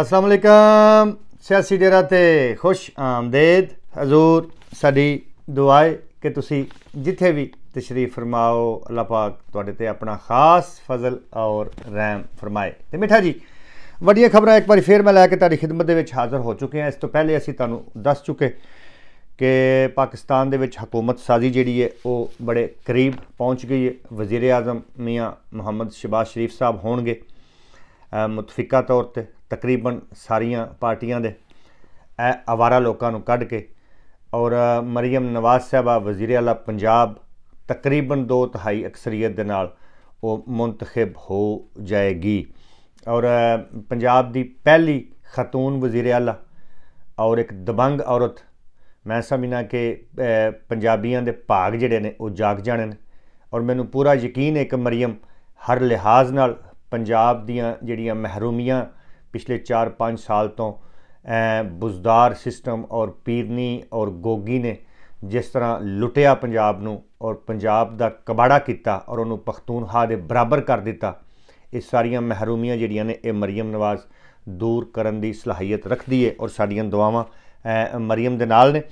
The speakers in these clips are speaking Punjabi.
ਅਸਲਾਮ ਅਲੈਕਮ ਸਿਆਸੀ ਡੇਰਾ ਤੇ ਖੁਸ਼ ਆਮਦੇਦ ਹਜ਼ੂਰ ਸਾਡੀ ਦੁਆਏ ਕਿ ਤੁਸੀਂ ਜਿੱਥੇ ਵੀ ਤਸ਼ਰੀਫ ਫਰਮਾਓ ਅੱਲਾਹ ਪਾਕ ਤੁਹਾਡੇ ਤੇ ਆਪਣਾ ਖਾਸ ਫਜ਼ਲ ਔਰ ਰਹਿਮ ਫਰਮਾਏ ਤੇ ਮਿੱਠਾ ਜੀ ਵੱਡੀਆਂ ਖਬਰਾਂ ਇੱਕ ਵਾਰੀ ਫੇਰ ਮੈਂ ਲੈ ਕੇ ਤੁਹਾਡੀ ਖidmat ਦੇ ਵਿੱਚ ਹਾਜ਼ਰ ਹੋ ਚੁੱਕੇ ਹਾਂ ਇਸ ਤੋਂ ਪਹਿਲੇ ਅਸੀਂ ਤੁਹਾਨੂੰ ਦੱਸ ਚੁੱਕੇ ਕਿ ਪਾਕਿਸਤਾਨ ਦੇ ਵਿੱਚ ਹਕੂਮਤ ਸਾਜ਼ੀ ਜਿਹੜੀ ਹੈ ਉਹ ਬੜੇ ਕਰੀਬ ਪਹੁੰਚ ਗਈ ਹੈ ਵਜ਼ੀਰ ਆਜ਼ਮ ਮੀਆਂ ਮੁਹੰਮਦ ਸ਼ਿਬਾਸ਼ ਸ਼ਰੀਫ ਸਾਹਿਬ ਹੋਣਗੇ ਮੁਤਫਿਕਾ ਤੌਰ ਤੇ ਤਕਰੀਬਨ ਸਾਰੀਆਂ ਪਾਰਟੀਆਂ ਦੇ ਆਵਾਰਾ ਲੋਕਾਂ ਨੂੰ ਕੱਢ ਕੇ ਔਰ ਮਰੀਮ ਨਵਾਜ਼ ਸਾਹਿਬਾ ਵਜ਼ੀਰ ਆਲਾ ਪੰਜਾਬ ਤਕਰੀਬਨ 2 ਤਿਹਾਈ ਅਕਸਰੀਅਤ ਦੇ ਨਾਲ ਉਹ ਮੁੰਤਖਬ ਹੋ ਜਾਏਗੀ ਔਰ ਪੰਜਾਬ ਦੀ ਪਹਿਲੀ ਖਤੂਨ ਵਜ਼ੀਰ ਆਲਾ ਔਰ ਇੱਕ ਦਬੰਗ ਔਰਤ ਮੈਂ ਸਮਝਣਾ ਕਿ ਪੰਜਾਬੀਆਂ ਦੇ ਭਾਗ ਜਿਹੜੇ ਨੇ ਉਹ ਜਾਗ ਨੇ ਔਰ ਮੈਨੂੰ ਪੂਰਾ ਯਕੀਨ ਹੈ ਕਿ ਮਰੀਮ ਹਰ ਲਿਹਾਜ਼ ਨਾਲ ਪੰਜਾਬ ਦੀਆਂ ਜਿਹੜੀਆਂ ਮਹਿਰੂਮੀਆਂ ਪਿਛਲੇ 4-5 ਸਾਲ ਤੋਂ ਬੁਜ਼ਦਾਰ ਸਿਸਟਮ ਔਰ ਪੀਰਨੀ ਔਰ ਗੋਗੀ ਨੇ ਜਿਸ ਤਰ੍ਹਾਂ ਲੁੱਟਿਆ ਪੰਜਾਬ ਨੂੰ ਔਰ ਪੰਜਾਬ ਦਾ ਕਬਾੜਾ ਕੀਤਾ ਔਰ ਉਹਨੂੰ ਪਖਤੂਨਖਾ ਦੇ ਬਰਾਬਰ ਕਰ ਦਿੱਤਾ ਇਹ ਸਾਰੀਆਂ ਮਹਿਰੂਮੀਆਂ ਜਿਹੜੀਆਂ ਨੇ ਇਹ ਮਰੀਮ ਨਵਾਜ਼ ਦੂਰ ਕਰਨ ਦੀ ਸਲਾਹੀਅਤ ਰੱਖਦੀ ਹੈ ਔਰ ਸਾਡੀਆਂ ਦੁਆਵਾਂ ਮਰੀਮ ਦੇ ਨਾਲ ਨੇ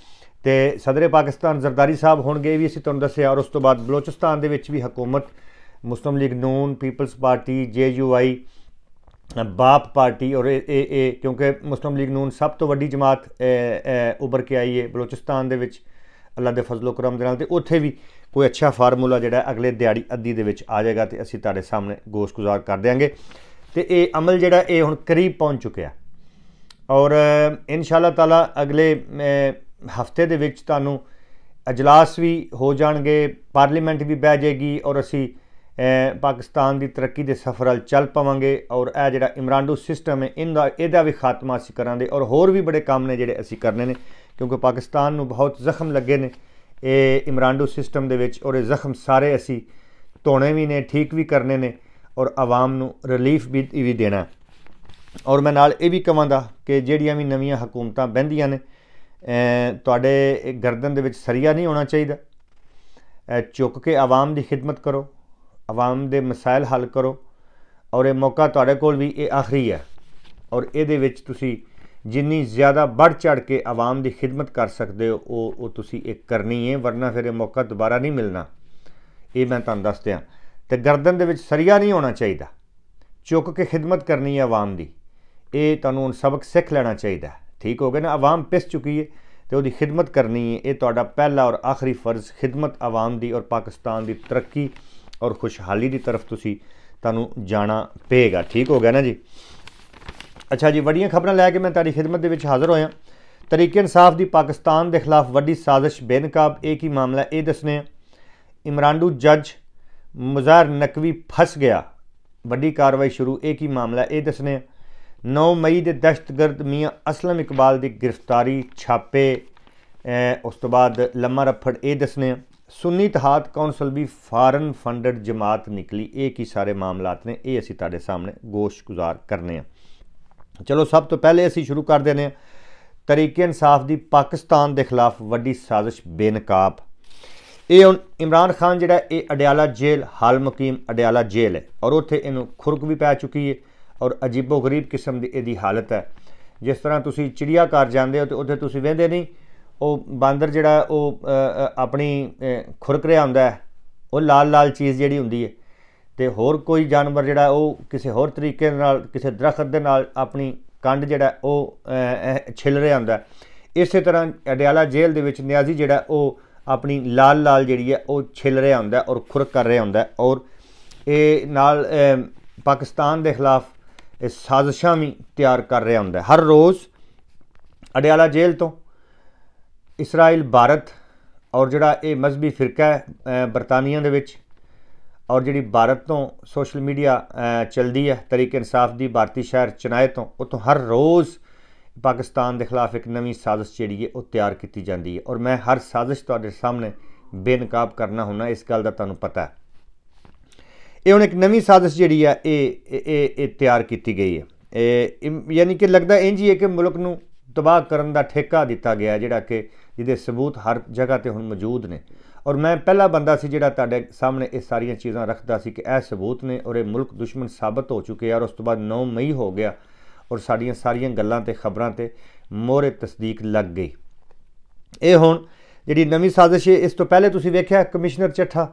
ਤੇ ਸਦਰੇ ਪਾਕਿਸਤਾਨ ਜ਼ਰਦਾਰੀ ਸਾਹਿਬ ਹੋਣਗੇ ਵੀ ਅਸੀਂ ਤੁਹਾਨੂੰ ਦੱਸਿਆ ਔਰ ਉਸ ਤੋਂ ਬਾਅਦ ਬਲੋਚਿਸਤਾਨ ਦੇ ਵਿੱਚ ਵੀ ਹਕੂਮਤ ਮੁਸਲਿਮ ਲੀਗ ਨੂਨ ਪੀਪਲਸ ਪਾਰਟੀ ਜੇਯੂਆਈ ਬਾਪ ਪਾਰਟੀ ਔਰ ਇਹ ਇਹ ਕਿਉਂਕਿ ਮੁਸਲਿਮ ਲੀਗ ਨੂਨ ਸਭ ਤੋਂ ਵੱਡੀ ਜਮਾਤ ਉੱਭਰ ਕੇ ਆਈ ਹੈ ਬਲੋਚਿਸਤਾਨ ਦੇ ਵਿੱਚ ਅੱਲਾ ਦੇ ਫਜ਼ਲੋ ਕਰਮ ਦੇ ਨਾਲ ਤੇ ਉੱਥੇ ਵੀ ਕੋਈ ਅੱਛਾ ਫਾਰਮੂਲਾ ਜਿਹੜਾ ਅਗਲੇ ਦਿਹਾੜੀ ਅੱਧੀ ਦੇ ਵਿੱਚ ਆ ਜਾਏਗਾ ਤੇ ਅਸੀਂ ਤੁਹਾਡੇ ਸਾਹਮਣੇ ਗੋਸ਼ਗੁਜ਼ਾਰ ਕਰ ਦੇਾਂਗੇ ਤੇ ਇਹ ਅਮਲ ਜਿਹੜਾ ਇਹ ਹੁਣ ਕਰੀਬ ਪਹੁੰਚ ਚੁੱਕਿਆ ਔਰ ਇਨਸ਼ਾਅੱਲਾ ਤਾਲਾ ਅਗਲੇ ਹਫਤੇ ਦੇ ਵਿੱਚ ਤੁਹਾਨੂੰ ਅਜਲਾਸ ਵੀ ਹੋ ਜਾਣਗੇ ਪਾਰਲੀਮੈਂਟ ਵੀ ਬਹਿ ਜਾਏਗੀ ਔਰ ਅਸੀਂ ਪਾਕਿਸਤਾਨ ਦੀ ਤਰੱਕੀ ਦੇ ਸਫ਼ਰ ਹਲ ਚੱਲ ਪਵਾਂਗੇ ਔਰ ਇਹ ਜਿਹੜਾ ਇਮਰਾਨਡੂ ਸਿਸਟਮ ਹੈ ਇਹਦਾ ਇਹਦਾ ਵੀ ਖਾਤਮਾ ਅਸੀਂ ਕਰਾਂਗੇ ਔਰ ਹੋਰ ਵੀ ਬੜੇ ਕੰਮ ਨੇ ਜਿਹੜੇ ਅਸੀਂ ਕਰਨੇ ਨੇ ਕਿਉਂਕਿ ਪਾਕਿਸਤਾਨ ਨੂੰ ਬਹੁਤ ਜ਼ਖਮ ਲੱਗੇ ਨੇ ਇਹ ਇਮਰਾਨਡੂ ਸਿਸਟਮ ਦੇ ਵਿੱਚ ਔਰ ਇਹ ਜ਼ਖਮ ਸਾਰੇ ਅਸੀਂ ਧੋਣੇ ਵੀ ਨੇ ਠੀਕ ਵੀ ਕਰਨੇ ਨੇ ਔਰ ਆਵਾਮ ਨੂੰ ਰਿਲੀਫ ਵੀ ਵੀ ਦੇਣਾ ਔਰ ਮੈਂ ਨਾਲ ਇਹ ਵੀ ਕਹਾਂਗਾ ਕਿ ਜਿਹੜੀਆਂ ਵੀ ਨਵੀਆਂ ਹਕੂਮਤਾਂ ਬੰਦੀਆਂ ਨੇ ਤੁਹਾਡੇ ਗਰਦਨ ਦੇ ਵਿੱਚ ਸਰੀਆ ਨਹੀਂ ਹੋਣਾ ਚਾਹੀਦਾ ਚੁੱਕ ਕੇ ਆਵਾਮ ਦੀ ਖidmat ਕਰੋ ਆਵਾਮ ਦੇ ਮਸਾਇਲ ਹੱਲ ਕਰੋ ਔਰ ਇਹ ਮੌਕਾ ਤੁਹਾਡੇ ਕੋਲ ਵੀ ਇਹ ਆਖਰੀ ਹੈ ਔਰ ਇਹਦੇ ਵਿੱਚ ਤੁਸੀਂ ਜਿੰਨੀ ਜ਼ਿਆਦਾ ਵੱਧ ਚੜ ਕੇ ਆਵਾਮ ਦੀ ਖidmat ਕਰ ਸਕਦੇ ਹੋ ਉਹ ਉਹ ਤੁਸੀਂ ਇਹ ਕਰਨੀ ਹੈ ਵਰਨਾ ਫਿਰ ਇਹ ਮੌਕਾ ਦੁਬਾਰਾ ਨਹੀਂ ਮਿਲਣਾ ਇਹ ਮੈਂ ਤੁਹਾਨੂੰ ਦੱਸ ਦਿਆਂ ਤੇ ਗਰਦਨ ਦੇ ਵਿੱਚ ਸਰੀਆ ਨਹੀਂ ਹੋਣਾ ਚਾਹੀਦਾ ਚੁੱਕ ਕੇ ਖidmat ਕਰਨੀ ਹੈ ਆਵਾਮ ਦੀ ਇਹ ਤੁਹਾਨੂੰ ਹੁਣ ਸਬਕ ਸਿੱਖ ਲੈਣਾ ਚਾਹੀਦਾ ਠੀਕ ਹੋ ਗਿਆ ਨਾ ਆਵਾਮ ਪਿਸ ਚੁੱਕੀ ਹੈ ਤੇ ਉਹਦੀ ਖidmat ਕਰਨੀ ਹੈ ਇਹ ਤੁਹਾਡਾ ਪਹਿਲਾ ਔਰ ਆਖਰੀ ਫਰਜ਼ ਖidmat ਆਵਾਮ ਦੀ ਔਰ ਪਾਕਿਸਤਾਨ ਦੀ ਤਰੱਕੀ ਔਰ ਖੁਸ਼ਹਾਲੀ ਦੀ ਤਰਫ ਤੁਸੀਂ ਤੁਹਾਨੂੰ ਜਾਣਾ ਪਏਗਾ ਠੀਕ ਹੋ ਗਿਆ ਨਾ ਜੀ ਅੱਛਾ ਜੀ ਵੱਡੀਆਂ ਖਬਰਾਂ ਲੈ ਕੇ ਮੈਂ ਤੁਹਾਡੀ ਖidmat ਦੇ ਵਿੱਚ ਹਾਜ਼ਰ ਹੋਇਆ ਤਰੀਕੇ ਇਨਸਾਫ ਦੀ ਪਾਕਿਸਤਾਨ ਦੇ ਖਿਲਾਫ ਵੱਡੀ ਸਾਜ਼ਿਸ਼ ਬੇਨਕਾਬ ਇਹ ਕੀ ਮਾਮਲਾ ਇਹ ਦੱਸਨੇ ਇਮਰਾਨਡੂ ਜੱਜ ਮੁਜ਼ਾਰ ਨਕਵੀ ਫਸ ਗਿਆ ਵੱਡੀ ਕਾਰਵਾਈ ਸ਼ੁਰੂ ਇਹ ਕੀ ਮਾਮਲਾ ਇਹ ਦੱਸਨੇ 9 ਮਈ ਦੇ ਦਸ਼ਤਗਰਦ ਮੀਆਂ ਅਸਲਮ ਇਕਬਾਲ ਦੀ ਗ੍ਰਿਫਤਾਰੀ ਛਾਪੇ ਉਸ ਤੋਂ ਬਾਅਦ ਲੰਮਾ ਰਫੜ ਇਹ ਦੱਸਨੇ ਸੁੰਨੀ ਤਹਾਤ ਕੌਂਸਲ ਵੀ ਫਾਰਨ ਫੰਡਡ ਜਮਾਤ ਨਿਕਲੀ ਇਹ ਕੀ ਸਾਰੇ ਮਾਮਲਾਤ ਨੇ ਇਹ ਅਸੀਂ ਤੁਹਾਡੇ ਸਾਹਮਣੇ ਗੁਜ਼ਾਰ ਕਰਨੇ ਆ ਚਲੋ ਸਭ ਤੋਂ ਪਹਿਲੇ ਅਸੀਂ ਸ਼ੁਰੂ ਕਰ ਦਿੰਦੇ ਆ ਤਰੀਕੇ ਇਨਸਾਫ ਦੀ ਪਾਕਿਸਤਾਨ ਦੇ ਖਿਲਾਫ ਵੱਡੀ ਸਾਜ਼ਿਸ਼ ਬੇਨਕਾਬ ਇਹ ਹੁਣ ਇਮਰਾਨ ਖਾਨ ਜਿਹੜਾ ਇਹ ਅਡਿਆਲਾ ਜੇਲ੍ਹ ਹਾਲ ਮੁਕੀਮ ਅਡਿਆਲਾ ਜੇਲ੍ਹ ਹੈ ਔਰ ਉੱਥੇ ਇਹਨੂੰ ਖੁਰਕ ਵੀ ਪੈ ਚੁੱਕੀ ਹੈ ਔਰ ਅਜੀਬੋ ਗਰੀਬ ਕਿਸਮ ਦੀ ਇਹਦੀ ਹਾਲਤ ਹੈ ਜਿਸ ਤਰ੍ਹਾਂ ਤੁਸੀਂ ਚਿੜੀਆ ਘਰ ਜਾਂਦੇ ਹੋ ਤੇ ਉੱਥੇ ਤੁਸੀਂ ਵੇਂਦੇ ਨਹੀਂ ਉਹ ਬਾਂਦਰ ਜਿਹੜਾ ਉਹ ਆਪਣੀ ਖੁਰਕ ਹੁੰਦਾ ਹੁੰਦਾ ਉਹ ਲਾਲ ਲਾਲ ਚੀਜ਼ ਜਿਹੜੀ ਹੁੰਦੀ ਹੈ ਤੇ ਹੋਰ ਕੋਈ ਜਾਨਵਰ ਜਿਹੜਾ ਉਹ ਕਿਸੇ ਹੋਰ ਤਰੀਕੇ ਨਾਲ ਕਿਸੇ ਦਰਖਤ ਦੇ ਨਾਲ ਆਪਣੀ ਕੰਡ ਜਿਹੜਾ ਉਹ ਛਿਲ ਰਿਹਾ ਹੁੰਦਾ ਇਸੇ ਤਰ੍ਹਾਂ ਅਡਿਆਲਾ ਜੇਲ੍ਹ ਦੇ ਵਿੱਚ ਨਿਆਜ਼ੀ ਜਿਹੜਾ ਉਹ ਆਪਣੀ ਲਾਲ ਲਾਲ ਜਿਹੜੀ ਹੈ ਉਹ ਛਿਲ ਰਿਹਾ ਹੁੰਦਾ ਔਰ ਖੁਰਕ ਕਰ ਰਿਹਾ ਹੁੰਦਾ ਔਰ ਇਹ ਨਾਲ ਪਾਕਿਸਤਾਨ ਦੇ ਖਿਲਾਫ ਸਾਜ਼ਿਸ਼ਾਂ ਵੀ ਤਿਆਰ ਕਰ ਰਿਹਾ ਹੁੰਦਾ ਹਰ ਰੋਜ਼ ਅਡਿਆਲਾ ਜੇਲ੍ਹ ਤੋਂ ਇਸਰਾਇਲ ਭਾਰਤ ਔਰ ਜਿਹੜਾ ਇਹ ਮਜ਼ਬੀ ਫਿਰਕਾ ਹੈ ਬਰਤਾਨੀਆਂ ਦੇ ਵਿੱਚ ਔਰ ਜਿਹੜੀ ਭਾਰਤ ਤੋਂ ਸੋਸ਼ਲ ਮੀਡੀਆ ਚਲਦੀ ਹੈ ਤਰੀਕ ਇਨਸਾਫ ਦੀ ਭਾਰਤੀ ਸ਼ਹਿਰ ਚਨਾਇਤ ਤੋਂ ਉਤੋਂ ਹਰ ਰੋਜ਼ ਪਾਕਿਸਤਾਨ ਦੇ ਖਿਲਾਫ ਇੱਕ ਨਵੀਂ ਸਾਜ਼ਿਸ਼ ਜਿਹੜੀ ਹੈ ਉਹ ਤਿਆਰ ਕੀਤੀ ਜਾਂਦੀ ਹੈ ਔਰ ਮੈਂ ਹਰ ਸਾਜ਼ਿਸ਼ ਤੁਹਾਡੇ ਸਾਹਮਣੇ ਬੇਨਕਾਬ ਕਰਨਾ ਹੁੰਦਾ ਇਸ ਗੱਲ ਦਾ ਤੁਹਾਨੂੰ ਪਤਾ ਹੈ ਇਹ ਹੁਣ ਇੱਕ ਨਵੀਂ ਸਾਜ਼ਿਸ਼ ਜਿਹੜੀ ਹੈ ਇਹ ਇਹ ਇਹ ਤਿਆਰ ਕੀਤੀ ਗਈ ਹੈ ਇਹ ਯਾਨੀ ਕਿ ਲੱਗਦਾ ਇੰਜ ਹੀ ਹੈ ਕਿ ਮੁਲਕ ਨੂੰ ਤਬਾਹ ਕਰਨ ਦਾ ਠੇਕਾ ਦਿੱਤਾ ਗਿਆ ਜਿਹੜਾ ਕਿ ਜਿਹਦੇ ਸਬੂਤ ਹਰ ਜਗ੍ਹਾ ਤੇ ਹੁਣ ਮੌਜੂਦ ਨੇ ਔਰ ਮੈਂ ਪਹਿਲਾ ਬੰਦਾ ਸੀ ਜਿਹੜਾ ਤੁਹਾਡੇ ਸਾਹਮਣੇ ਇਹ ਸਾਰੀਆਂ ਚੀਜ਼ਾਂ ਰੱਖਦਾ ਸੀ ਕਿ ਇਹ ਸਬੂਤ ਨੇ ਔਰ ਇਹ ਮੁਲਕ ਦੁਸ਼ਮਣ ਸਾਬਤ ਹੋ ਚੁੱਕੇ ਔਰ ਉਸ ਤੋਂ ਬਾਅਦ 9 ਮਈ ਹੋ ਗਿਆ ਔਰ ਸਾਡੀਆਂ ਸਾਰੀਆਂ ਗੱਲਾਂ ਤੇ ਖਬਰਾਂ ਤੇ ਮੋਹਰੇ ਤਸਦੀਕ ਲੱਗ ਗਈ ਇਹ ਹੁਣ ਜਿਹੜੀ ਨਵੀਂ ਸਾਜ਼ਿਸ਼ ਹੈ ਇਸ ਤੋਂ ਪਹਿਲੇ ਤੁਸੀਂ ਵੇਖਿਆ ਕਮਿਸ਼ਨਰ ਚੱਠਾ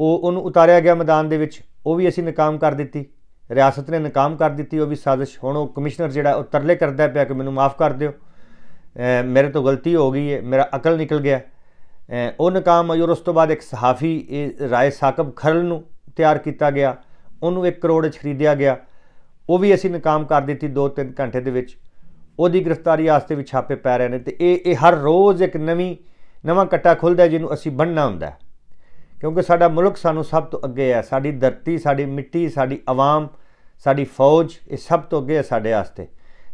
ਉਹ ਉਹਨੂੰ ਉਤਾਰਿਆ ਗਿਆ ਮੈਦਾਨ ਦੇ ਵਿੱਚ ਉਹ ਵੀ ਅਸੀਂ ਨਾਕਾਮ ਕਰ ਦਿੱਤੀ ਰਿਆਸਤ ਨੇ ਨਕਾਮ ਕਰ ਦਿੱਤੀ ਉਹ ਵੀ ਸਾਜ਼ਿਸ਼ ਹੁਣ ਉਹ ਕਮਿਸ਼ਨਰ ਜਿਹੜਾ ਉਹ ਤਰਲੇ ਕਰਦਾ ਪਿਆ ਕਿ ਮੈਨੂੰ ਮਾਫ ਕਰ ਦਿਓ ਮੇਰੇ ਤੋਂ ਗਲਤੀ ਹੋ ਗਈ ਹੈ ਮੇਰਾ ਅਕਲ ਨਿਕਲ ਗਿਆ ਉਹ ਨਕਾਮ ਹੋਇਆ ਉਸ ਤੋਂ ਬਾਅਦ ਇੱਕ ਸਹਾਫੀ ਇਹ ਰਾਏ ਸਾਕਬ ਖਰਲ ਨੂੰ ਤਿਆਰ ਕੀਤਾ ਗਿਆ ਉਹਨੂੰ 1 ਕਰੋੜ ਚ ਖਰੀਦਿਆ ਗਿਆ ਉਹ ਵੀ ਅਸੀਂ ਨਕਾਮ ਕਰ ਦਿੱਤੀ 2-3 ਘੰਟੇ ਦੇ ਵਿੱਚ ਉਹਦੀ ਗ੍ਰਿਫਤਾਰੀ ਆਸਤੇ ਵੀ ਛਾਪੇ ਪੈ ਰਹੇ ਨੇ ਤੇ ਇਹ ਇਹ ਹਰ ਰੋਜ਼ ਇੱਕ ਨਵੀਂ ਨਵਾਂ ਕੱਟਾ ਖੁੱਲਦਾ ਜਿਹਨੂੰ ਅਸੀਂ ਬੰਨਣਾ ਹੁੰਦਾ ਹੈ ਕਿਉਂਕਿ ਸਾਡਾ ਮੁਲਕ ਸਾਨੂੰ ਸਭ ਤੋਂ ਅੱਗੇ ਹੈ ਸਾਡੀ ਧਰਤੀ ਸਾਡੀ ਮਿੱਟੀ ਸਾਡੀ ਆਵਾਮ ਸਾਡੀ ਫੌਜ ਇਹ ਸਭ ਤੋਂ ਅੱਗੇ ਹੈ ਸਾਡੇ ਵਾਸਤੇ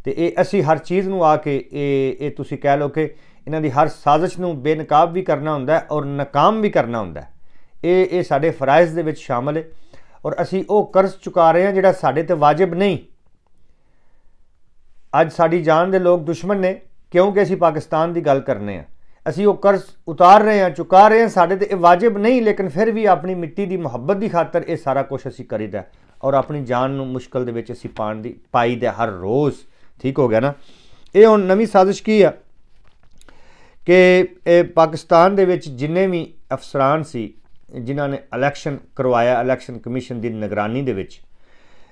ਤੇ ਇਹ ਅਸੀਂ ਹਰ ਚੀਜ਼ ਨੂੰ ਆ ਕੇ ਇਹ ਇਹ ਤੁਸੀਂ ਕਹਿ ਲੋ ਕਿ ਇਹਨਾਂ ਦੀ ਹਰ ਸਾਜ਼ਿਸ਼ ਨੂੰ ਬੇਨਕਾਬ ਵੀ ਕਰਨਾ ਹੁੰਦਾ ਹੈ ਔਰ ਨਾਕਾਮ ਵੀ ਕਰਨਾ ਹੁੰਦਾ ਹੈ ਇਹ ਇਹ ਸਾਡੇ ਫਰਜ਼ ਦੇ ਵਿੱਚ ਸ਼ਾਮਲ ਹੈ ਔਰ ਅਸੀਂ ਉਹ ਕਰਜ਼ ਚੁਕਾ ਰਹੇ ਹਾਂ ਜਿਹੜਾ ਸਾਡੇ ਤੇ ਵਾਜਿਬ ਨਹੀਂ ਅੱਜ ਸਾਡੀ ਜਾਨ ਦੇ ਲੋਕ ਦੁਸ਼ਮਣ ਨੇ ਕਿਉਂਕਿ ਅਸੀਂ ਪਾਕਿਸਤਾਨ ਦੀ ਗੱਲ ਕਰਨੇ ਆ ਅਸੀਂ ਉਹ ਕਰਜ਼ ਉਤਾਰ ਰਹੇ ਹਾਂ ਚੁਕਾ ਰਹੇ ਹਾਂ ਸਾਡੇ ਤੇ ਇਹ ਵਾਜਬ ਨਹੀਂ ਲੇਕਿਨ ਫਿਰ ਵੀ ਆਪਣੀ ਮਿੱਟੀ ਦੀ ਮੁਹੱਬਤ ਦੀ ਖਾਤਰ ਇਹ ਸਾਰਾ ਕੁਝ ਅਸੀਂ ਕਰੀਦਾ ਔਰ ਆਪਣੀ ਜਾਨ ਨੂੰ ਮੁਸ਼ਕਲ ਦੇ ਵਿੱਚ ਅਸੀਂ ਪਾਣ ਦੀ ਪਾਈ ਦੇ ਹਰ ਰੋਜ਼ ਠੀਕ ਹੋ ਗਿਆ ਨਾ ਇਹ ਹੁਣ ਨਵੀਂ ਸਾਜ਼ਿਸ਼ ਕੀ ਆ ਕਿ ਇਹ ਪਾਕਿਸਤਾਨ ਦੇ ਵਿੱਚ ਜਿੰਨੇ ਵੀ ਅਫਸਰਾਨ ਸੀ ਜਿਨ੍ਹਾਂ ਨੇ ਇਲੈਕਸ਼ਨ ਕਰਵਾਇਆ ਇਲੈਕਸ਼ਨ ਕਮਿਸ਼ਨ ਦੀ ਨਿਗਰਾਨੀ ਦੇ ਵਿੱਚ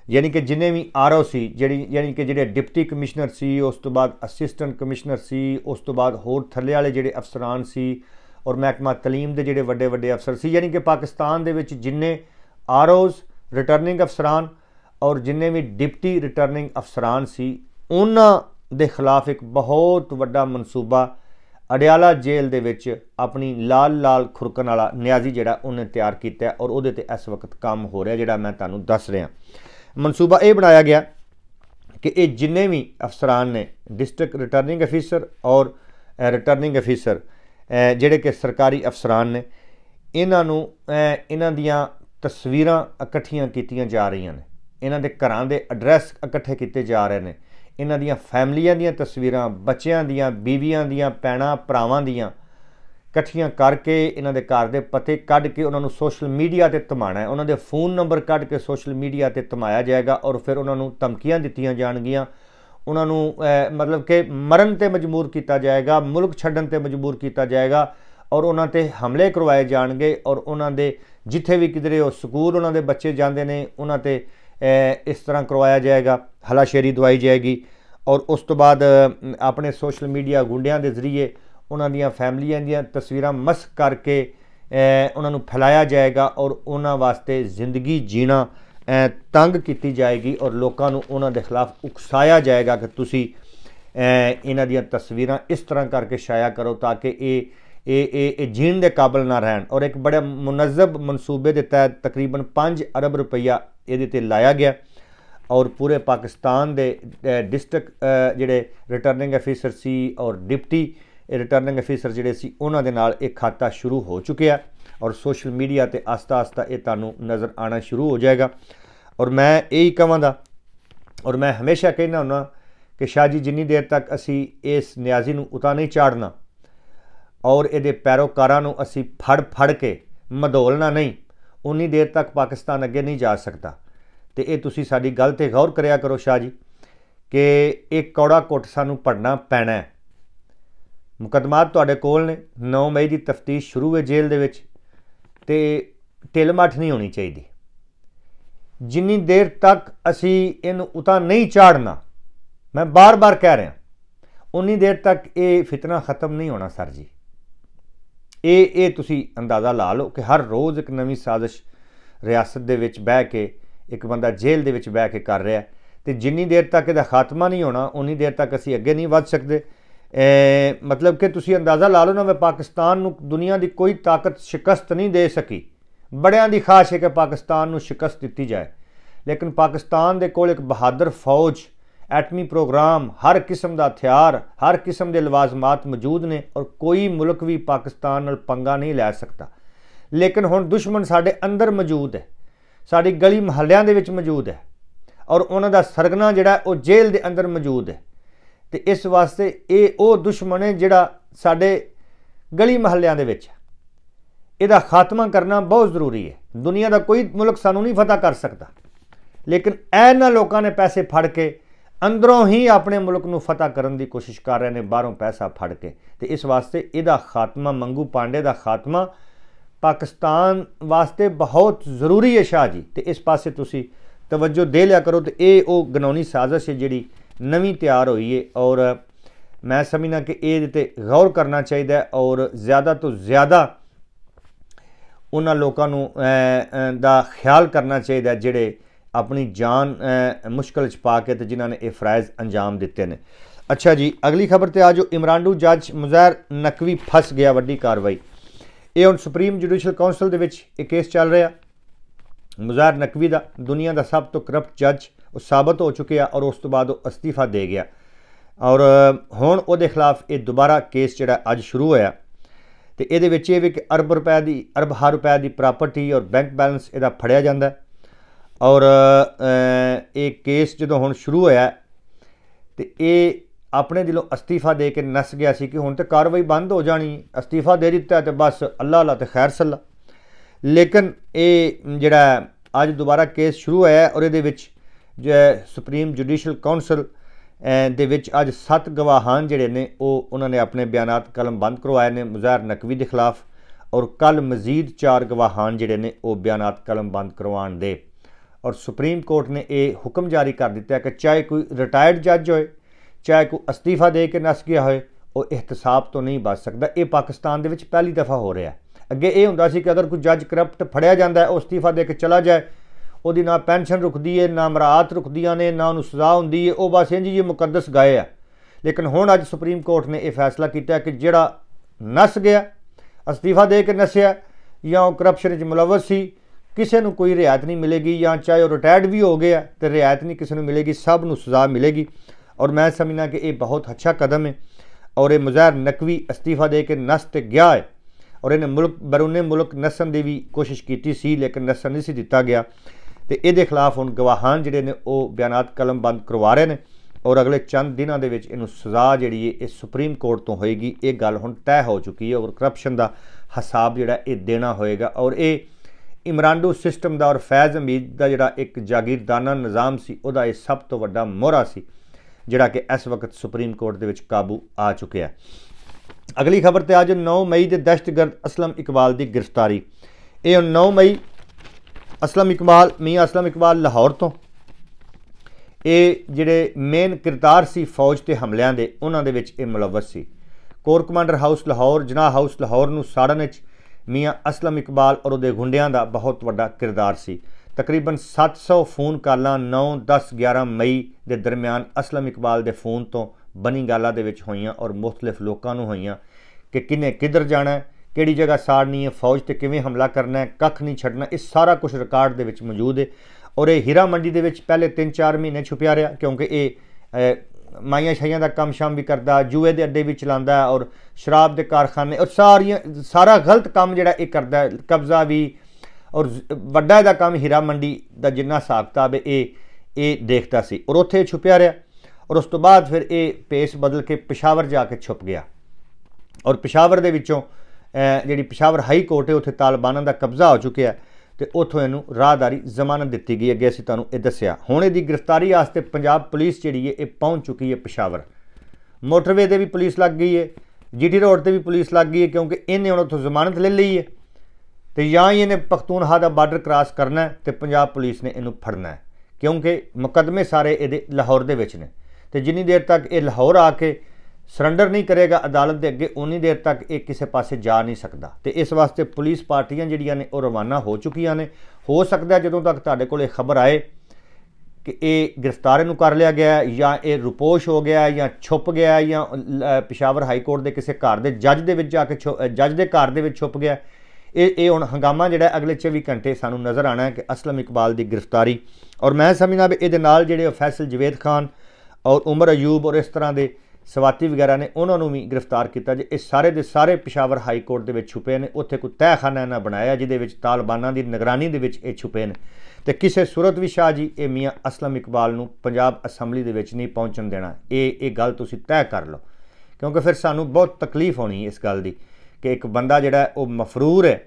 ਯਾਨੀ ਕਿ ਜਿੰਨੇ ਵੀ ਆਰਓ ਸੀ ਜਿਹੜੀ ਯਾਨੀ ਕਿ ਜਿਹੜੇ ਡਿਪਟੀ ਕਮਿਸ਼ਨਰ ਸੀ ਉਸ ਤੋਂ ਬਾਅਦ ਅਸਿਸਟੈਂਟ ਕਮਿਸ਼ਨਰ ਸੀ ਉਸ ਤੋਂ ਬਾਅਦ ਹੋਰ ਥੱਲੇ ਵਾਲੇ ਜਿਹੜੇ ਅਫਸਰਾਨ ਸੀ ਔਰ ਮਹਿਕਮਾ ਤਾਲੀਮ ਦੇ ਜਿਹੜੇ ਵੱਡੇ ਵੱਡੇ ਅਫਸਰ ਸੀ ਯਾਨੀ ਕਿ ਪਾਕਿਸਤਾਨ ਦੇ ਵਿੱਚ ਜਿੰਨੇ ਆਰਓਜ਼ ਰਿਟਰਨਿੰਗ ਅਫਸਰਾਨ ਔਰ ਜਿੰਨੇ ਵੀ ਡਿਪਟੀ ਰਿਟਰਨਿੰਗ ਅਫਸਰਾਨ ਸੀ ਉਹਨਾਂ ਦੇ ਖਿਲਾਫ ਇੱਕ ਬਹੁਤ ਵੱਡਾ ਮਨਸੂਬਾ ਅਡਿਆਲਾ ਜੇਲ੍ਹ ਦੇ ਵਿੱਚ ਆਪਣੀ ਲਾਲ ਲਾਲ ਖੁਰਕਣ ਵਾਲਾ ਨਿਆਜ਼ੀ ਜਿਹੜਾ ਉਹਨੇ ਤਿਆਰ ਕੀਤਾ ਔਰ ਉਹਦੇ ਤੇ ਇਸ ਵਕਤ ਕੰਮ ਹੋ ਰਿਹਾ ਜਿਹੜਾ ਮੈਂ ਤੁਹਾਨੂੰ ਦੱਸ ਰਿਹਾ ਮਨਸੂਬਾ ਇਹ ਬਣਾਇਆ ਗਿਆ ਕਿ ਇਹ ਜਿੰਨੇ ਵੀ ਅਫਸਰਾਨ ਨੇ ਡਿਸਟ੍ਰਿਕਟ ਰਿਟਰਨਿੰਗ ਅਫੀਸਰ ਔਰ ਰਿਟਰਨਿੰਗ ਅਫੀਸਰ ਜਿਹੜੇ ਕਿ ਸਰਕਾਰੀ ਅਫਸਰਾਨ ਨੇ ਇਹਨਾਂ ਨੂੰ ਇਹਨਾਂ ਦੀਆਂ ਤਸਵੀਰਾਂ ਇਕੱਠੀਆਂ ਕੀਤੀਆਂ ਜਾ ਰਹੀਆਂ ਨੇ ਇਹਨਾਂ ਦੇ ਘਰਾਂ ਦੇ ਐਡਰੈਸ ਇਕੱਠੇ ਕੀਤੇ ਜਾ ਰਹੇ ਨੇ ਇਹਨਾਂ ਦੀਆਂ ਫੈਮਲੀਆਂ ਦੀਆਂ ਤਸਵੀਰਾਂ ਬੱਚਿਆਂ ਦੀਆਂ ਬੀਵੀਆਂ ਦੀਆਂ ਪੈਣਾ ਭਰਾਵਾਂ ਦੀਆਂ ਇਕੱਠੀਆਂ ਕਰਕੇ ਇਹਨਾਂ ਦੇ ਘਰ ਦੇ ਪਤੇ ਕੱਢ ਕੇ ਉਹਨਾਂ ਨੂੰ ਸੋਸ਼ਲ ਮੀਡੀਆ ਤੇ ਧਮਾਣਾ ਹੈ ਉਹਨਾਂ ਦੇ ਫੋਨ ਨੰਬਰ ਕੱਢ ਕੇ ਸੋਸ਼ਲ ਮੀਡੀਆ ਤੇ ਧਮਾਇਆ ਜਾਏਗਾ ਔਰ ਫਿਰ ਉਹਨਾਂ ਨੂੰ ਧਮਕੀਆਂ ਦਿੱਤੀਆਂ ਜਾਣਗੀਆਂ ਉਹਨਾਂ ਨੂੰ ਮਤਲਬ ਕਿ ਮਰਨ ਤੇ ਮਜਬੂਰ ਕੀਤਾ ਜਾਏਗਾ ਮੁਲਕ ਛੱਡਣ ਤੇ ਮਜਬੂਰ ਕੀਤਾ ਜਾਏਗਾ ਔਰ ਉਹਨਾਂ ਤੇ ਹਮਲੇ ਕਰਵਾਏ ਜਾਣਗੇ ਔਰ ਉਹਨਾਂ ਦੇ ਜਿੱਥੇ ਵੀ ਕਿਧਰੇ ਉਹ ਸਕੂਲ ਉਹਨਾਂ ਦੇ ਬੱਚੇ ਜਾਂਦੇ ਨੇ ਉਹਨਾਂ ਤੇ ਇਸ ਤਰ੍ਹਾਂ ਕਰਵਾਇਆ ਜਾਏਗਾ ਹਲਾਸ਼ੇਰੀ ਦਵਾਈ ਜਾਏਗੀ ਔਰ ਉਸ ਤੋਂ ਬਾਅਦ ਆਪਣੇ ਸੋਸ਼ਲ ਮੀਡੀਆ ਗੁੰਡਿਆਂ ਦੇ ਜ਼ਰੀਏ ਉਹਨਾਂ ਦੀਆਂ ਫੈਮਲੀਆਂ ਦੀਆਂ ਤਸਵੀਰਾਂ ਮਸਕ ਕਰਕੇ ਉਹਨਾਂ ਨੂੰ ਫੈਲਾਇਆ ਜਾਏਗਾ ਔਰ ਉਹਨਾਂ ਵਾਸਤੇ ਜ਼ਿੰਦਗੀ ਜੀਣਾ ਤੰਗ ਕੀਤੀ ਜਾਏਗੀ ਔਰ ਲੋਕਾਂ ਨੂੰ ਉਹਨਾਂ ਦੇ ਖਿਲਾਫ ਉਕਸਾਇਆ ਜਾਏਗਾ ਕਿ ਤੁਸੀਂ ਇਹਨਾਂ ਦੀਆਂ ਤਸਵੀਰਾਂ ਇਸ ਤਰ੍ਹਾਂ ਕਰਕੇ ਸ਼ਾਇਆ ਕਰੋ ਤਾਂ ਕਿ ਇਹ ਇਹ ਇਹ ਜੀਣ ਦੇ ਕਾਬਲ ਨਾ ਰਹਿਣ ਔਰ ਇੱਕ ਬੜਾ ਮਨਜ਼ਬ ਮਨਸੂਬੇ ਦੇ ਤਹਿਤ ਤਕਰੀਬਨ 5 ਅਰਬ ਰੁਪਈਆ ਇਹਦੇ ਤੇ ਲਾਇਆ ਗਿਆ ਔਰ ਪੂਰੇ ਪਾਕਿਸਤਾਨ ਦੇ ਡਿਸਟ੍ਰਿਕਟ ਜਿਹੜੇ ਰਿਟਰਨਿੰਗ ਅਫੀਸਰ ਸੀ ਔਰ ਡਿਪਟੀ ਰਿਟਰਨਿੰਗ ਅਫੀਸਰ ਜਿਹੜੇ ਸੀ ਉਹਨਾਂ ਦੇ ਨਾਲ ਇਹ ਖਾਤਾ ਸ਼ੁਰੂ ਹੋ ਚੁੱਕਿਆ ਔਰ ਸੋਸ਼ਲ ਮੀਡੀਆ ਤੇ ਆਸਤਾ-ਆਸਤਾ ਇਹ ਤੁਹਾਨੂੰ ਨਜ਼ਰ ਆਣਾ ਸ਼ੁਰੂ ਹੋ ਜਾਏਗਾ ਔਰ ਮੈਂ ਇਹੀ ਕਹਾਂਗਾ ਔਰ ਮੈਂ ਹਮੇਸ਼ਾ ਕਹਿੰਦਾ ਹੁੰਨਾ ਕਿ ਸ਼ਾਹ ਜੀ ਜਿੰਨੀ ਦੇਰ ਤੱਕ ਅਸੀਂ ਇਸ ਨਿਆਜ਼ੀ ਨੂੰ ਉਤਾ ਨਹੀਂ ਚਾੜਨਾ ਔਰ ਇਹਦੇ ਪੈਰੋਕਾਰਾਂ ਨੂੰ ਅਸੀਂ ਫੜ ਫੜ ਕੇ ਮਧੋਲਣਾ ਨਹੀਂ ਉਨੀ ਦੇਰ ਤੱਕ ਪਾਕਿਸਤਾਨ ਅੱਗੇ ਨਹੀਂ ਜਾ ਸਕਦਾ ਤੇ ਇਹ ਤੁਸੀਂ ਸਾਡੀ ਗੱਲ ਤੇ ਗੌਰ ਕਰਿਆ ਕਰੋ ਸ਼ਾਹ ਜੀ ਕਿ ਇਹ ਕੌੜਾ ਕੁੱਟ ਸਾਨੂੰ ਪੜਨਾ ਪੈਣਾ ਹੈ ਮੁਕਦਮਾ ਤੁਹਾਡੇ ਕੋਲ ਨੇ 9 ਮਈ ਦੀ ਤਫਤੀਸ਼ ਸ਼ੁਰੂ ਹੈ ਜੇਲ੍ਹ ਦੇ ਵਿੱਚ ਤੇ ਟਿਲਮਠ ਨਹੀਂ ਹੋਣੀ ਚਾਹੀਦੀ ਜਿੰਨੀ ਦੇਰ ਤੱਕ ਅਸੀਂ ਇਹਨੂੰ ਉਤਾ ਨਹੀਂ ਚਾੜਨਾ ਮੈਂ ਬਾਰ-ਬਾਰ ਕਹਿ ਰਿਹਾ ਉਨੀ ਦੇਰ ਤੱਕ ਇਹ ਫਿਤਨਾ ਖਤਮ ਨਹੀਂ ਹੋਣਾ ਸਰ ਜੀ ਇਹ ਇਹ ਤੁਸੀਂ ਅੰਦਾਜ਼ਾ ਲਾ ਲਓ ਕਿ ਹਰ ਰੋਜ਼ ਇੱਕ ਨਵੀਂ ਸਾਜ਼ਿਸ਼ ਰਿਆਸਤ ਦੇ ਵਿੱਚ ਬਹਿ ਕੇ ਇੱਕ ਬੰਦਾ ਜੇਲ੍ਹ ਦੇ ਵਿੱਚ ਬਹਿ ਕੇ ਕਰ ਰਿਹਾ ਤੇ ਜਿੰਨੀ ਦੇਰ ਤੱਕ ਇਹਦਾ ਖਾਤਮਾ ਨਹੀਂ ਹੋਣਾ ਉਨੀ ਦੇਰ ਤੱਕ ਅਸੀਂ ਅੱਗੇ ਨਹੀਂ ਵੱਧ ਸਕਦੇ ਮਤਲਬ ਕਿ ਤੁਸੀਂ ਅੰਦਾਜ਼ਾ ਲਾ ਲਓ ਨਾ ਮੈਂ ਪਾਕਿਸਤਾਨ ਨੂੰ ਦੁਨੀਆ ਦੀ ਕੋਈ ਤਾਕਤ ਸ਼ਿਕਸਤ ਨਹੀਂ ਦੇ ਸਕੀ ਬੜਿਆਂ ਦੀ ਖਾਸ਼ ਹੈ ਕਿ ਪਾਕਿਸਤਾਨ ਨੂੰ ਸ਼ਿਕਸਤ ਦਿੱਤੀ ਜਾਏ ਲੇਕਿਨ ਪਾਕਿਸਤਾਨ ਦੇ ਕੋਲ ਇੱਕ ਬਹਾਦਰ ਫੌਜ ਐਟਮੀ ਪ੍ਰੋਗਰਾਮ ਹਰ ਕਿਸਮ ਦਾ ਹਥਿਆਰ ਹਰ ਕਿਸਮ ਦੇ ਲਵਾਜ਼ਮਾਤ ਮੌਜੂਦ ਨੇ ਔਰ ਕੋਈ ਮੁਲਕ ਵੀ ਪਾਕਿਸਤਾਨ ਨਾਲ ਪੰਗਾ ਨਹੀਂ ਲੈ ਸਕਦਾ ਲੇਕਿਨ ਹੁਣ ਦੁਸ਼ਮਣ ਸਾਡੇ ਅੰਦਰ ਮੌਜੂਦ ਹੈ ਸਾਡੀ ਗਲੀ ਮਹੱਲਿਆਂ ਦੇ ਵਿੱਚ ਮੌਜੂਦ ਹੈ ਔਰ ਉਹਨਾਂ ਦਾ ਸਰਗਨਾ ਜਿਹੜਾ ਉਹ ਜੇਲ੍ਹ ਦੇ ਅੰਦਰ ਮੌਜੂਦ ਹੈ ਤੇ ਇਸ ਵਾਸਤੇ ਇਹ ਉਹ ਦੁਸ਼ਮਣ ਹੈ ਜਿਹੜਾ ਸਾਡੇ ਗਲੀ ਮਹੱਲਿਆਂ ਦੇ ਵਿੱਚ ਇਹਦਾ ਖਾਤਮਾ ਕਰਨਾ ਬਹੁਤ ਜ਼ਰੂਰੀ ਹੈ ਦੁਨੀਆ ਦਾ ਕੋਈ ਮੁਲਕ ਸਾਨੂੰ ਨਹੀਂ ਫਤਹ ਕਰ ਸਕਦਾ ਲੇਕਿਨ ਇਹਨਾਂ ਲੋਕਾਂ ਨੇ ਪੈਸੇ ਫੜ ਕੇ ਅੰਦਰੋਂ ਹੀ ਆਪਣੇ ਮੁਲਕ ਨੂੰ ਫਤਹ ਕਰਨ ਦੀ ਕੋਸ਼ਿਸ਼ ਕਰ ਰਹੇ ਨੇ ਬਾਹਰੋਂ ਪੈਸਾ ਫੜ ਕੇ ਤੇ ਇਸ ਵਾਸਤੇ ਇਹਦਾ ਖਾਤਮਾ ਮੰਗੂ ਪਾਂਡੇ ਦਾ ਖਾਤਮਾ ਪਾਕਿਸਤਾਨ ਵਾਸਤੇ ਬਹੁਤ ਜ਼ਰੂਰੀ ਹੈ ਸ਼ਾਹ ਜੀ ਤੇ ਇਸ ਪਾਸੇ ਤੁਸੀਂ ਤਵੱਜੋ ਦੇ ਲਿਆ ਕਰੋ ਤੇ ਇਹ ਉਹ ਗਨੌਨੀ ਸਾਜ਼ਿਸ਼ ਹੈ ਜਿਹੜੀ ਨਵੀਂ ਤਿਆਰ ਹੋਈ ਏ ਔਰ ਮੈਂ ਸਮਝਣਾ ਕਿ ਇਹ ਤੇ ਗੌਰ ਕਰਨਾ ਚਾਹੀਦਾ ਹੈ ਔਰ ਜ਼ਿਆਦਾ ਤੋਂ ਜ਼ਿਆਦਾ ਉਹਨਾਂ ਲੋਕਾਂ ਨੂੰ ਦਾ ਖਿਆਲ ਕਰਨਾ ਚਾਹੀਦਾ ਜਿਹੜੇ ਆਪਣੀ ਜਾਨ ਮੁਸ਼ਕਲ ਚ ਪਾ ਕੇ ਤੇ ਜਿਨ੍ਹਾਂ ਨੇ ਇਹ ਫਰਾਇਜ਼ ਅੰਜਾਮ ਦਿੱਤੇ ਨੇ ਅੱਛਾ ਜੀ ਅਗਲੀ ਖਬਰ ਤੇ ਆਜੋ ਇਮਰਾਨਡੂ ਜੱਜ ਮੁਜ਼ਾਹਿਰ ਨਕਵੀ ਫਸ ਗਿਆ ਵੱਡੀ ਕਾਰਵਾਈ ਇਹ ਹੁਣ ਸੁਪਰੀਮ ਜੁਡੀਸ਼ੀਅਲ ਕਾਉਂਸਲ ਦੇ ਵਿੱਚ ਇਹ ਕੇਸ ਚੱਲ ਰਿਹਾ ਮੁਜ਼ਾਹਿਰ ਨਕਵੀ ਦਾ ਦੁਨੀਆ ਦਾ ਸਭ ਤੋਂ ਕਰਪਟ ਜੱਜ ਉਹ ਸਾਬਤ ਹੋ ਚੁੱਕਿਆ ਔਰ ਉਸ ਤੋਂ ਬਾਅਦ ਉਹ ਅਸਤੀਫਾ ਦੇ ਗਿਆ ਔਰ ਹੁਣ ਉਹਦੇ ਖਿਲਾਫ ਇਹ ਦੁਬਾਰਾ ਕੇਸ ਜਿਹੜਾ ਅੱਜ ਸ਼ੁਰੂ ਹੋਇਆ ਤੇ ਇਹਦੇ ਵਿੱਚ ਇਹ ਵੀ ਕਿ ਅਰਬ ਰੁਪਏ ਦੀ ਅਰਬ ਹਰ ਰੁਪਏ ਦੀ ਪ੍ਰਾਪਰਟੀ ਔਰ ਬੈਂਕ ਬੈਲੈਂਸ ਇਹਦਾ ਫੜਿਆ ਜਾਂਦਾ ਔਰ ਇਹ ਕੇਸ ਜਦੋਂ ਹੁਣ ਸ਼ੁਰੂ ਹੋਇਆ ਤੇ ਇਹ ਆਪਣੇ ਦਿਲੋਂ ਅਸਤੀਫਾ ਦੇ ਕੇ ਨਸ ਗਿਆ ਸੀ ਕਿ ਹੁਣ ਤੇ ਕਾਰਵਾਈ ਬੰਦ ਹੋ ਜਾਣੀ ਅਸਤੀਫਾ ਦੇ ਦਿੱਤਾ ਤੇ ਬਸ ਅੱਲਾਹ ਅੱਲਾ ਤੇ ਖੈਰ ਸੱਲਾ ਲੇਕਿਨ ਇਹ ਜਿਹੜਾ ਅੱਜ ਦੁਬਾਰਾ ਕੇਸ ਸ਼ੁਰੂ ਹੋਇਆ ਔਰ ਇਹਦੇ ਵਿੱਚ ਜੋ ਹੈ ਸੁਪਰੀਮ ਜੁਡੀਸ਼ੀਅਲ ਕਾਉਂਸਲ ਦੇ ਵਿੱਚ ਅੱਜ ਸੱਤ ਗਵਾਹਾਂ ਜਿਹੜੇ ਨੇ ਉਹ ਉਹਨਾਂ ਨੇ ਆਪਣੇ ਬਿਆਨਾਤ ਕਲਮਬੰਦ ਕਰਵਾਏ ਨੇ ਮੁਜ਼ਾਹਰ ਨਕਵੀ ਦੇ ਖਿਲਾਫ ਔਰ ਕੱਲ ਮਜ਼ੀਦ ਚਾਰ ਗਵਾਹਾਂ ਜਿਹੜੇ ਨੇ ਉਹ ਬਿਆਨਾਤ ਕਲਮਬੰਦ ਕਰਵਾਉਣ ਦੇ ਔਰ ਸੁਪਰੀਮ ਕੋਰਟ ਨੇ ਇਹ ਹੁਕਮ ਜਾਰੀ ਕਰ ਦਿੱਤਾ ਕਿ ਚਾਹੇ ਕੋਈ ਰਿਟਾਇਰਡ ਜੱਜ ਹੋਏ ਚਾਹੇ ਕੋਈ ਅਸਤੀਫਾ ਦੇ ਕੇ ਨਸ ਗਿਆ ਹੋਏ ਉਹ ਇhtਸਾਬ ਤੋਂ ਨਹੀਂ ਬਚ ਸਕਦਾ ਇਹ ਪਾਕਿਸਤਾਨ ਦੇ ਵਿੱਚ ਪਹਿਲੀ ਦਫਾ ਹੋ ਰਿਹਾ ਅੱਗੇ ਇਹ ਹੁੰਦਾ ਸੀ ਕਿ ਅਗਰ ਕੋਈ ਜੱਜ ਕਰਪਟ ਫੜਿਆ ਜਾਂਦਾ ਹੈ ਉਹ ਅਸਤੀਫਾ ਦੇ ਕੇ ਚਲਾ ਜਾਏ ਉਹਦੀ ਨਾ ਪੈਨਸ਼ਨ ਰੁਕਦੀ ਏ ਨਾ ਮਰਾਤ ਰੁਕਦੀਆਂ ਨੇ ਨਾ ਉਹਨੂੰ ਸਜ਼ਾ ਹੁੰਦੀ ਏ ਉਹ ਬਸ ਇੰਜ ਜੀ ਮੁਕੱਦਸ ਗਏ ਆ ਲੇਕਿਨ ਹੁਣ ਅੱਜ ਸੁਪਰੀਮ ਕੋਰਟ ਨੇ ਇਹ ਫੈਸਲਾ ਕੀਤਾ ਕਿ ਜਿਹੜਾ ਨਸ ਗਿਆ ਅਸਤੀਫਾ ਦੇ ਕੇ ਨਸਿਆ ਜਾਂ ਉਹ ਕਰਪਸ਼ਨ ਵਿੱਚ ਮਲਵਸ ਸੀ ਕਿਸੇ ਨੂੰ ਕੋਈ ਰਿਆਇਤ ਨਹੀਂ ਮਿਲੇਗੀ ਜਾਂ ਚਾਹੇ ਉਹ ਰਿਟਾਇਰਡ ਵੀ ਹੋ ਗਿਆ ਤੇ ਰਿਆਇਤ ਨਹੀਂ ਕਿਸੇ ਨੂੰ ਮਿਲੇਗੀ ਸਭ ਨੂੰ ਸਜ਼ਾ ਮਿਲੇਗੀ ਔਰ ਮੈਂ ਸਮਝਣਾ ਕਿ ਇਹ ਬਹੁਤ ਅੱਛਾ ਕਦਮ ਹੈ ਔਰ ਇਹ ਮੁਜ਼ਾਹਰ ਨਕਵੀ ਅਸਤੀਫਾ ਦੇ ਕੇ ਨਸ ਤੇ ਗਿਆ ਹੈ ਔਰ ਇਹਨੇ ਮੁਲਕ ਬਰੂਨੇ ਮੁਲਕ ਨਸਨ ਦੀ ਵੀ ਕੋਸ਼ਿਸ਼ ਕੀਤੀ ਸੀ ਲੇਕਿਨ ਨਸਨ ਨਹੀਂ ਸੀ ਦਿੱਤਾ ਗਿਆ ਤੇ ਇਹਦੇ ਖਿਲਾਫ ਹੁਣ ਗਵਾਹਾਂ ਜਿਹੜੇ ਨੇ ਉਹ ਬਿਆਨਾਤ ਕਲਮਬੰਦ ਕਰਵਾ ਰਹੇ ਨੇ ਔਰ ਅਗਲੇ ਚੰਦ ਦਿਨਾਂ ਦੇ ਵਿੱਚ ਇਹਨੂੰ ਸਜ਼ਾ ਜਿਹੜੀ ਹੈ ਇਹ ਸੁਪਰੀਮ ਕੋਰਟ ਤੋਂ ਹੋਏਗੀ ਇਹ ਗੱਲ ਹੁਣ ਤੈਅ ਹੋ ਚੁੱਕੀ ਹੈ ਔਰ ਕਰਪਸ਼ਨ ਦਾ ਹਿਸਾਬ ਜਿਹੜਾ ਇਹ ਦੇਣਾ ਹੋਏਗਾ ਔਰ ਇਹ ਇਮਰਾਨਡੂ ਸਿਸਟਮ ਦਾ ਔਰ ਫੈਜ਼ ਅਮੀਦ ਦਾ ਜਿਹੜਾ ਇੱਕ ਜਾਗੀਰਦਾਨਾ ਨਿਜ਼ਾਮ ਸੀ ਉਹਦਾ ਇਹ ਸਭ ਤੋਂ ਵੱਡਾ ਮੋਹਰਾ ਸੀ ਜਿਹੜਾ ਕਿ ਇਸ ਵਕਤ ਸੁਪਰੀਮ ਕੋਰਟ ਦੇ ਵਿੱਚ ਕਾਬੂ ਆ ਚੁੱਕਿਆ ਹੈ ਅਗਲੀ ਖਬਰ ਤੇ ਅੱਜ 9 ਮਈ ਦੇ ਦਸ਼ਤਗਰਦ ਅਸਲਮ ਇਕਬਾਲ ਦੀ ਗ੍ਰਿਫਤਾਰੀ ਇਹ 9 ਮਈ ਅਸਲਮ ਇਕਬਾਲ ਮੀਆਂ ਅਸਲਮ ਇਕਬਾਲ ਲਾਹੌਰ ਤੋਂ ਇਹ ਜਿਹੜੇ ਮੇਨ ਕਿਰਦਾਰ ਸੀ ਫੌਜ ਤੇ ਹਮਲਿਆਂ ਦੇ ਉਹਨਾਂ ਦੇ ਵਿੱਚ ਇਹ ਮਲਵਸ ਸੀ corps commander house Lahore Jinnah house Lahore ਨੂੰ ਸਾੜਨ ਵਿੱਚ ਮੀਆਂ ਅਸਲਮ ਇਕਬਾਲ ਔਰ ਉਹਦੇ ਗੁੰਡਿਆਂ ਦਾ ਬਹੁਤ ਵੱਡਾ ਕਿਰਦਾਰ ਸੀ ਤਕਰੀਬਨ 700 ਫੋਨ ਕਾਲਾਂ 9 10 11 ਮਈ ਦੇ ਦਰਮਿਆਨ ਅਸਲਮ ਇਕਬਾਲ ਦੇ ਫੋਨ ਤੋਂ ਬਣੀ ਗੱਲਾਂ ਦੇ ਵਿੱਚ ਹੋਈਆਂ ਔਰ ਮੁxtਲਫ ਲੋਕਾਂ ਨੂੰ ਹੋਈਆਂ ਕਿ ਕਿਨੇ ਕਿੱਧਰ ਜਾਣਾ ਕਿਹੜੀ ਜਗ੍ਹਾ ਸਾੜਨੀ ਹੈ ਫੌਜ ਤੇ ਕਿਵੇਂ ਹਮਲਾ ਕਰਨਾ ਹੈ ਕੱਖ ਨਹੀਂ ਛੱਡਣਾ ਇਹ ਸਾਰਾ ਕੁਝ ਰਿਕਾਰਡ ਦੇ ਵਿੱਚ ਮੌਜੂਦ ਹੈ ਔਰ ਇਹ ਹੀਰਾ ਮੰਡੀ ਦੇ ਵਿੱਚ ਪਹਿਲੇ 3-4 ਮਹੀਨੇ ਛੁਪਿਆ ਰਿਹਾ ਕਿਉਂਕਿ ਇਹ ਮਾਈਆਂ ਸ਼ਾਈਆਂ ਦਾ ਕੰਮ ਸ਼ਾਮ ਵੀ ਕਰਦਾ ਜੂਏ ਦੇ ਅੱਡੇ ਵੀ ਚਲਾਉਂਦਾ ਔਰ ਸ਼ਰਾਬ ਦੇ ਕਾਰਖਾਨੇ ਔਰ ਸਾਰੀਆਂ ਸਾਰਾ ਗਲਤ ਕੰਮ ਜਿਹੜਾ ਇਹ ਕਰਦਾ ਕਬਜ਼ਾ ਵੀ ਔਰ ਵੱਡਾ ਇਹਦਾ ਕੰਮ ਹੀਰਾ ਮੰਡੀ ਦਾ ਜਿੰਨਾ ਸਾਫਤਾ ਕਿਤਾਬ ਇਹ ਇਹ ਦੇਖਦਾ ਸੀ ਔਰ ਉੱਥੇ ਛੁਪਿਆ ਰਿਹਾ ਔਰ ਉਸ ਤੋਂ ਬਾਅਦ ਫਿਰ ਇਹ ਪੇਸ ਬਦਲ ਕੇ ਪਸ਼ਾਵਰ ਜਾ ਕੇ ਛੁਪ ਗਿਆ ਔਰ ਪਸ਼ਾਵਰ ਦੇ ਵਿੱਚੋਂ ਜਿਹੜੀ ਪਸ਼ਾਵਰ ਹਾਈ ਕੋਰਟ ਹੈ ਉੱਥੇ ਤਾਲਿਬਾਨਾਂ ਦਾ ਕਬਜ਼ਾ ਹੋ ਚੁੱਕਿਆ ਹੈ ਤੇ ਉੱਥੋਂ ਇਹਨੂੰ ਰਾਹਦਾਰੀ ਜ਼ਮਾਨਤ ਦਿੱਤੀ ਗਈ ਅੱਗੇ ਅਸੀਂ ਤੁਹਾਨੂੰ ਇਹ ਦੱਸਿਆ ਹੁਣ ਇਹਦੀ ਗ੍ਰਿਫਤਾਰੀ ਆਸਤੇ ਪੰਜਾਬ ਪੁਲਿਸ ਜਿਹੜੀ ਹੈ ਇਹ ਪਹੁੰਚ ਚੁੱਕੀ ਹੈ ਪਸ਼ਾਵਰ ਮੋਟਰਵੇ ਦੇ ਵੀ ਪੁਲਿਸ ਲੱਗ ਗਈ ਹੈ ਜੀਟੀ ਰੋਡ ਤੇ ਵੀ ਪੁਲਿਸ ਲੱਗ ਗਈ ਹੈ ਕਿਉਂਕਿ ਇਹਨੇ ਹੁਣ ਉੱਥੋਂ ਜ਼ਮਾਨਤ ਲੈ ਲਈ ਹੈ ਤੇ ਜਾਂ ਹੀ ਇਹਨੇ ਪਖਤੂਨਹਾ ਦਾ ਬਾਰਡਰ ਕ੍ਰਾਸ ਕਰਨਾ ਤੇ ਪੰਜਾਬ ਪੁਲਿਸ ਨੇ ਇਹਨੂੰ ਫੜਨਾ ਕਿਉਂਕਿ ਮੁਕਦਮੇ ਸਾਰੇ ਇਹਦੇ ਲਾਹੌਰ ਦੇ ਵਿੱਚ ਨੇ ਤੇ ਜਿੰਨੀ ਦੇਰ ਤੱਕ ਇਹ ਲਾਹੌਰ ਆ ਕੇ ਸਰੈਂਡਰ ਨਹੀਂ ਕਰੇਗਾ ਅਦਾਲਤ ਦੇ ਅੱਗੇ ਉਨੀ ਦੇਰ ਤੱਕ ਇਹ ਕਿਸੇ ਪਾਸੇ ਜਾ ਨਹੀਂ ਸਕਦਾ ਤੇ ਇਸ ਵਾਸਤੇ ਪੁਲਿਸ ਪਾਰਟੀਆਂ ਜਿਹੜੀਆਂ ਨੇ ਉਹ ਰਵਾਨਾ ਹੋ ਚੁੱਕੀਆਂ ਨੇ ਹੋ ਸਕਦਾ ਜਦੋਂ ਤੱਕ ਤੁਹਾਡੇ ਕੋਲ ਇਹ ਖਬਰ ਆਏ ਕਿ ਇਹ ਗ੍ਰਿਫਤਾਰੇ ਨੂੰ ਕਰ ਲਿਆ ਗਿਆ ਜਾਂ ਇਹ ਰੁਪੋਸ਼ ਹੋ ਗਿਆ ਜਾਂ ਛੁੱਪ ਗਿਆ ਜਾਂ ਪਿਸ਼ਾਵਰ ਹਾਈ ਕੋਰਟ ਦੇ ਕਿਸੇ ਘਰ ਦੇ ਜੱਜ ਦੇ ਵਿੱਚ ਜਾ ਕੇ ਜੱਜ ਦੇ ਘਰ ਦੇ ਵਿੱਚ ਛੁੱਪ ਗਿਆ ਇਹ ਇਹ ਹੁਣ ਹੰਗਾਮਾ ਜਿਹੜਾ ਅਗਲੇ 24 ਘੰਟੇ ਸਾਨੂੰ ਨਜ਼ਰ ਆਣਾ ਹੈ ਕਿ ਅਸਲਮ ਇਕਬਾਲ ਦੀ ਗ੍ਰਿਫਤਾਰੀ ਔਰ ਮੈਂ ਸਮਝਦਾ ਵੀ ਇਹਦੇ ਨਾਲ ਜਿਹੜੇ ਫੈਸਲ ਜਵੇਦ ਖਾਨ ਔਰ ਉਮਰ ਅਯੂਬ ਔਰ ਇਸ ਤਰ੍ਹਾਂ ਦੇ ਸਵਾਤੀ ਵਗੈਰਾ ਨੇ ਉਹਨਾਂ ਨੂੰ ਵੀ ਗ੍ਰਿਫਤਾਰ ਕੀਤਾ ਜੇ ਇਹ ਸਾਰੇ ਦੇ ਸਾਰੇ ਪਿਸ਼ਾਵਰ ਹਾਈ ਕੋਰਟ ਦੇ ਵਿੱਚ ਛੁਪੇ ਨੇ ਉੱਥੇ ਕੋਈ ਤਹਿਖਾਨਾ ਇਹਨਾਂ ਬਣਾਇਆ ਜਿਹਦੇ ਵਿੱਚ ਤਾਲਬਾਨਾਂ ਦੀ ਨਿਗਰਾਨੀ ਦੇ ਵਿੱਚ ਇਹ ਛੁਪੇ ਨੇ ਤੇ ਕਿਸੇ ਸੂਰਤ ਵੀ ਸ਼ਾਹ ਜੀ ਇਹ ਮੀਆਂ ਅਸਲਮ ਇਕਬਾਲ ਨੂੰ ਪੰਜਾਬ ਅਸੈਂਬਲੀ ਦੇ ਵਿੱਚ ਨਹੀਂ ਪਹੁੰਚਣ ਦੇਣਾ ਇਹ ਇਹ ਗੱਲ ਤੁਸੀਂ ਤੈਅ ਕਰ ਲਓ ਕਿਉਂਕਿ ਫਿਰ ਸਾਨੂੰ ਬਹੁਤ ਤਕਲੀਫ ਹੋਣੀ ਇਸ ਗੱਲ ਦੀ ਕਿ ਇੱਕ ਬੰਦਾ ਜਿਹੜਾ ਉਹ ਮਫਰੂਰ ਹੈ